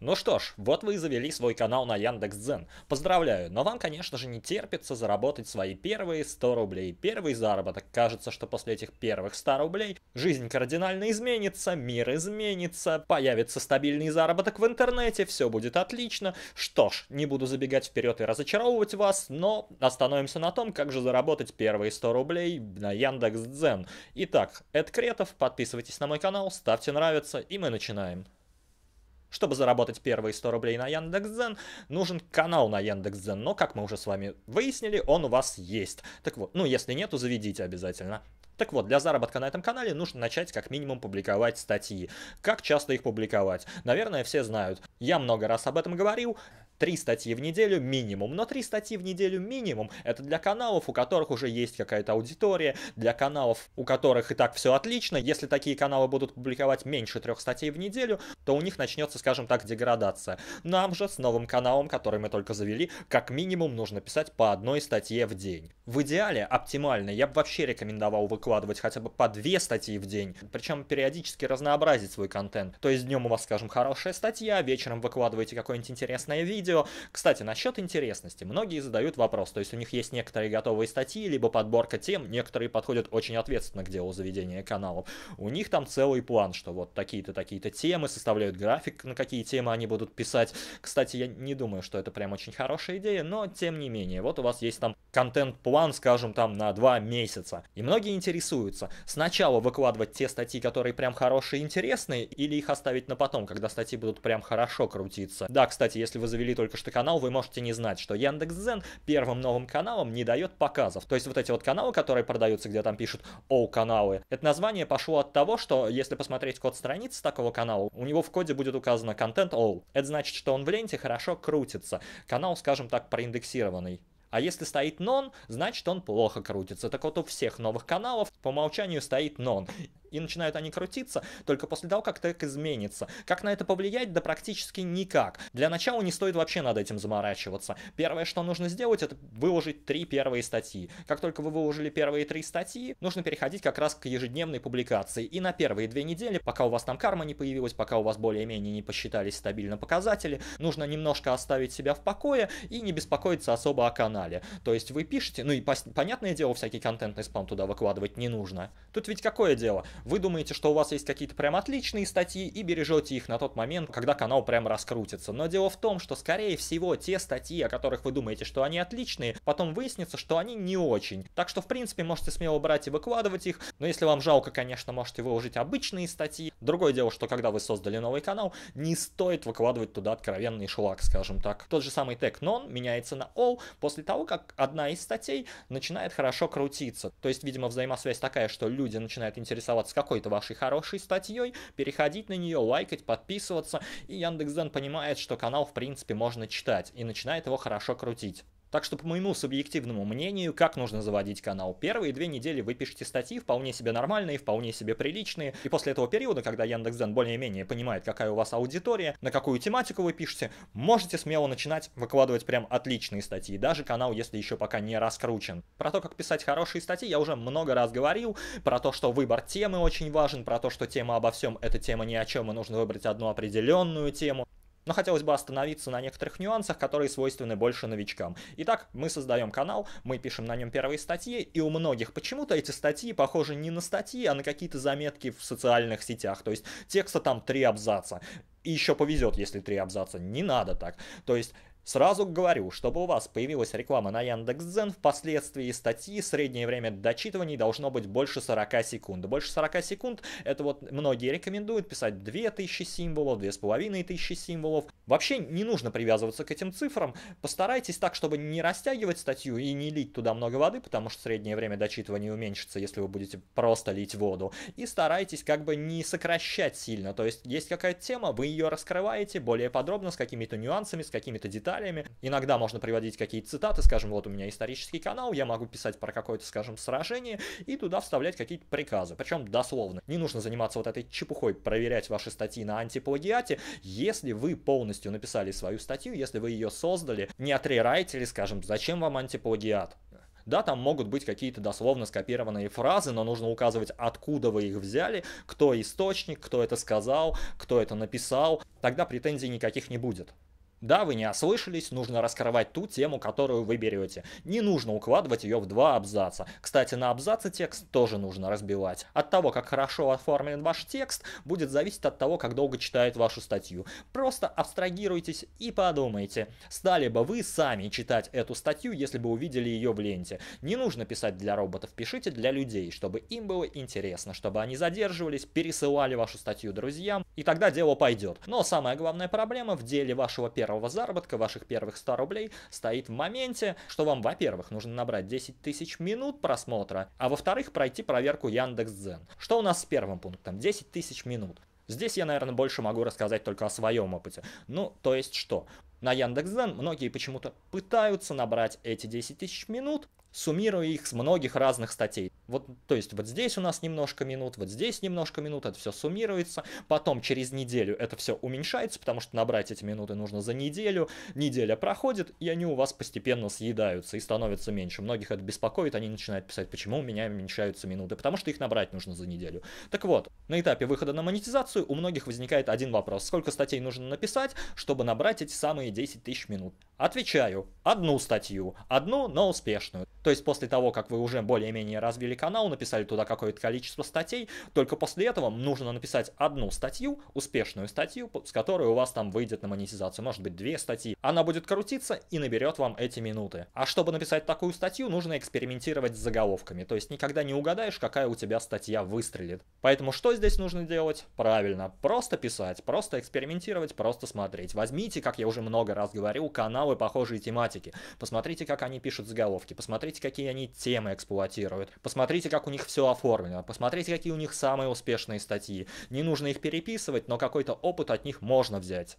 Ну что ж, вот вы и завели свой канал на Яндекс.Дзен. Поздравляю, но вам, конечно же, не терпится заработать свои первые 100 рублей. Первый заработок. Кажется, что после этих первых 100 рублей жизнь кардинально изменится, мир изменится, появится стабильный заработок в интернете, все будет отлично. Что ж, не буду забегать вперед и разочаровывать вас, но остановимся на том, как же заработать первые 100 рублей на Яндекс.Дзен. Итак, Эд Кретов, подписывайтесь на мой канал, ставьте нравится, и мы начинаем. Чтобы заработать первые 100 рублей на Яндекс.Дзен, нужен канал на Яндекс.Дзен, но, как мы уже с вами выяснили, он у вас есть. Так вот, ну, если нет, то заведите обязательно. Так вот, для заработка на этом канале нужно начать как минимум публиковать статьи. Как часто их публиковать? Наверное, все знают. Я много раз об этом говорил. Три статьи в неделю минимум. Но три статьи в неделю минимум это для каналов, у которых уже есть какая-то аудитория, для каналов, у которых и так все отлично. Если такие каналы будут публиковать меньше трех статей в неделю, то у них начнется, скажем так, деградация. Нам же с новым каналом, который мы только завели, как минимум нужно писать по одной статье в день. В идеале, оптимально, я бы вообще рекомендовал выкладывать выкладывать хотя бы по две статьи в день, причем периодически разнообразить свой контент. То есть днем у вас, скажем, хорошая статья, вечером выкладываете какое-нибудь интересное видео. Кстати, насчет интересности. Многие задают вопрос, то есть у них есть некоторые готовые статьи, либо подборка тем, некоторые подходят очень ответственно к делу заведения каналов. У них там целый план, что вот такие-то, такие-то темы, составляют график, на какие темы они будут писать. Кстати, я не думаю, что это прям очень хорошая идея, но тем не менее, вот у вас есть там контент-план, скажем, там на два месяца. И многие интересные интересуются. Сначала выкладывать те статьи, которые прям хорошие и интересные, или их оставить на потом, когда статьи будут прям хорошо крутиться. Да, кстати, если вы завели только что канал, вы можете не знать, что Яндекс.Зен первым новым каналом не дает показов. То есть вот эти вот каналы, которые продаются, где там пишут «Оу, каналы», это название пошло от того, что если посмотреть код страницы такого канала, у него в коде будет указано «Контент all. Это значит, что он в ленте хорошо крутится. Канал, скажем так, проиндексированный. А если стоит нон, значит он плохо крутится. Так вот у всех новых каналов по умолчанию стоит нон и начинают они крутиться только после того, как трек изменится. Как на это повлиять? Да практически никак. Для начала не стоит вообще над этим заморачиваться. Первое, что нужно сделать, это выложить три первые статьи. Как только вы выложили первые три статьи, нужно переходить как раз к ежедневной публикации. И на первые две недели, пока у вас там карма не появилась, пока у вас более-менее не посчитались стабильно показатели, нужно немножко оставить себя в покое и не беспокоиться особо о канале. То есть вы пишете, ну и понятное дело, всякий контентный спам туда выкладывать не нужно. Тут ведь какое дело? Вы думаете, что у вас есть какие-то прям отличные статьи и бережете их на тот момент, когда канал прям раскрутится. Но дело в том, что скорее всего те статьи, о которых вы думаете, что они отличные, потом выяснится, что они не очень. Так что в принципе можете смело брать и выкладывать их, но если вам жалко, конечно, можете выложить обычные статьи. Другое дело, что когда вы создали новый канал, не стоит выкладывать туда откровенный шлак, скажем так. Тот же самый тег non меняется на all после того, как одна из статей начинает хорошо крутиться. То есть, видимо, взаимосвязь такая, что люди начинают интересоваться с какой-то вашей хорошей статьей, переходить на нее, лайкать, подписываться, и Яндекс.Дзен понимает, что канал в принципе можно читать, и начинает его хорошо крутить. Так что, по моему субъективному мнению, как нужно заводить канал? Первые две недели вы пишете статьи, вполне себе нормальные, вполне себе приличные, и после этого периода, когда Яндекс.Дзен более-менее понимает, какая у вас аудитория, на какую тематику вы пишете, можете смело начинать выкладывать прям отличные статьи, даже канал, если еще пока не раскручен. Про то, как писать хорошие статьи, я уже много раз говорил, про то, что выбор темы очень важен, про то, что тема обо всем — это тема ни о чем, и нужно выбрать одну определенную тему но хотелось бы остановиться на некоторых нюансах, которые свойственны больше новичкам. Итак, мы создаем канал, мы пишем на нем первые статьи, и у многих почему-то эти статьи похожи не на статьи, а на какие-то заметки в социальных сетях, то есть текста там три абзаца. И еще повезет, если три абзаца. Не надо так. То есть Сразу говорю, чтобы у вас появилась реклама на Яндекс.Дзен, впоследствии статьи среднее время дочитываний должно быть больше 40 секунд. Больше 40 секунд это вот многие рекомендуют писать 2000 символов, 2500 символов. Вообще не нужно привязываться к этим цифрам. Постарайтесь так, чтобы не растягивать статью и не лить туда много воды, потому что среднее время дочитывания уменьшится, если вы будете просто лить воду. И старайтесь как бы не сокращать сильно. То есть есть какая-то тема, вы ее раскрываете более подробно, с какими-то нюансами, с какими-то деталями деталями. Иногда можно приводить какие-то цитаты, скажем, вот у меня исторический канал, я могу писать про какое-то, скажем, сражение и туда вставлять какие-то приказы, причем дословно. Не нужно заниматься вот этой чепухой, проверять ваши статьи на антиплагиате, если вы полностью написали свою статью, если вы ее создали, не отрерайтили, скажем, зачем вам антиплагиат. Да, там могут быть какие-то дословно скопированные фразы, но нужно указывать, откуда вы их взяли, кто источник, кто это сказал, кто это написал. Тогда претензий никаких не будет. Да, вы не ослышались, нужно раскрывать ту тему, которую вы берете. Не нужно укладывать ее в два абзаца. Кстати, на абзацы текст тоже нужно разбивать. От того, как хорошо оформлен ваш текст, будет зависеть от того, как долго читают вашу статью. Просто абстрагируйтесь и подумайте, стали бы вы сами читать эту статью, если бы увидели ее в ленте. Не нужно писать для роботов, пишите для людей, чтобы им было интересно, чтобы они задерживались, пересылали вашу статью друзьям, и тогда дело пойдет. Но самая главная проблема в деле вашего первого первого заработка, ваших первых 100 рублей, стоит в моменте, что вам, во-первых, нужно набрать 10 тысяч минут просмотра, а во-вторых, пройти проверку Яндекс.Дзен. Что у нас с первым пунктом? 10 тысяч минут. Здесь я, наверное, больше могу рассказать только о своем опыте. Ну, то есть что? На Яндекс.Дзен многие почему-то пытаются набрать эти 10 тысяч минут, суммируя их с многих разных статей. Вот, то есть вот здесь у нас немножко минут, вот здесь немножко минут, это все суммируется. Потом через неделю это все уменьшается, потому что набрать эти минуты нужно за неделю. Неделя проходит, и они у вас постепенно съедаются и становятся меньше. Многих это беспокоит, они начинают писать, почему у меня уменьшаются минуты, потому что их набрать нужно за неделю. Так вот, на этапе выхода на монетизацию у многих возникает один вопрос. Сколько статей нужно написать, чтобы набрать эти самые 10 тысяч минут? Отвечаю, одну статью, одну, но успешную. То есть после того, как вы уже более-менее развили канал, написали туда какое-то количество статей, только после этого нужно написать одну статью, успешную статью, с которой у вас там выйдет на монетизацию, может быть две статьи. Она будет крутиться и наберет вам эти минуты. А чтобы написать такую статью, нужно экспериментировать с заголовками, то есть никогда не угадаешь, какая у тебя статья выстрелит. Поэтому что здесь нужно делать? Правильно, просто писать, просто экспериментировать, просто смотреть. Возьмите, как я уже много раз говорил, каналы похожие тематики, посмотрите, как они пишут заголовки, посмотрите, посмотрите, какие они темы эксплуатируют, посмотрите, как у них все оформлено, посмотрите, какие у них самые успешные статьи. Не нужно их переписывать, но какой-то опыт от них можно взять.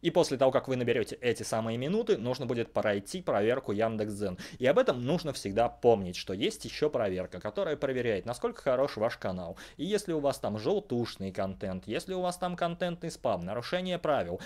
И после того, как вы наберете эти самые минуты, нужно будет пройти проверку Яндекс.Дзен. И об этом нужно всегда помнить, что есть еще проверка, которая проверяет, насколько хорош ваш канал. И если у вас там желтушный контент, если у вас там контентный спам, нарушение правил,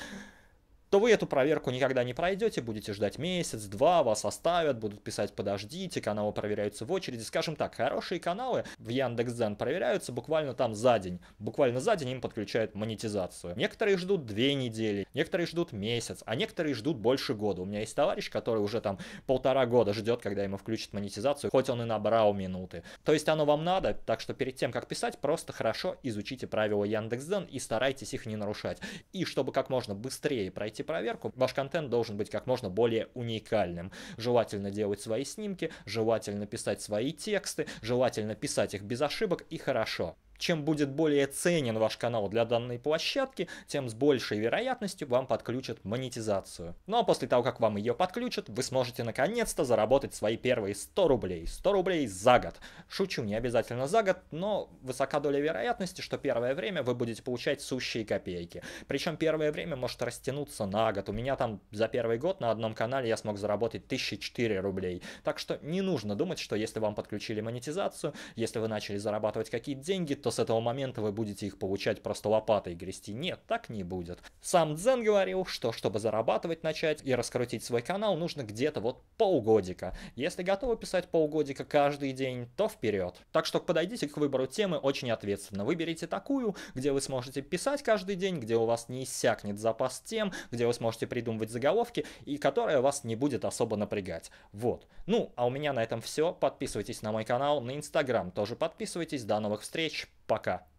то вы эту проверку никогда не пройдете, будете ждать месяц-два, вас оставят, будут писать «подождите», каналы проверяются в очереди. Скажем так, хорошие каналы в Яндекс.Дзен проверяются буквально там за день. Буквально за день им подключают монетизацию. Некоторые ждут две недели, некоторые ждут месяц, а некоторые ждут больше года. У меня есть товарищ, который уже там полтора года ждет, когда ему включат монетизацию, хоть он и набрал минуты. То есть оно вам надо, так что перед тем, как писать, просто хорошо изучите правила Яндекс.Дзен и старайтесь их не нарушать. И чтобы как можно быстрее пройти провести проверку. Ваш контент должен быть как можно более уникальным. Желательно делать свои снимки, желательно писать свои тексты, желательно писать их без ошибок и хорошо. Чем будет более ценен ваш канал для данной площадки, тем с большей вероятностью вам подключат монетизацию. Ну а после того, как вам ее подключат, вы сможете наконец-то заработать свои первые 100 рублей. 100 рублей за год. Шучу, не обязательно за год, но высока доля вероятности, что первое время вы будете получать сущие копейки. Причем первое время может растянуться на год. У меня там за первый год на одном канале я смог заработать 1004 рублей. Так что не нужно думать, что если вам подключили монетизацию, если вы начали зарабатывать какие-то деньги, то с этого момента вы будете их получать просто лопатой грести. Нет, так не будет. Сам Дзен говорил, что чтобы зарабатывать начать и раскрутить свой канал, нужно где-то вот полгодика. Если готовы писать полгодика каждый день, то вперед. Так что подойдите к выбору темы очень ответственно. Выберите такую, где вы сможете писать каждый день, где у вас не иссякнет запас тем, где вы сможете придумывать заголовки и которая вас не будет особо напрягать. Вот. Ну, а у меня на этом все. Подписывайтесь на мой канал, на Инстаграм тоже подписывайтесь. До новых встреч. Пока.